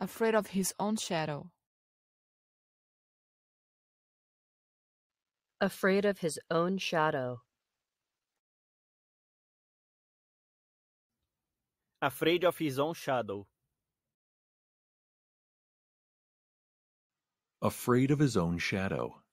afraid of his own shadow. Afraid of his own shadow. Afraid of his own shadow. Afraid of his own shadow.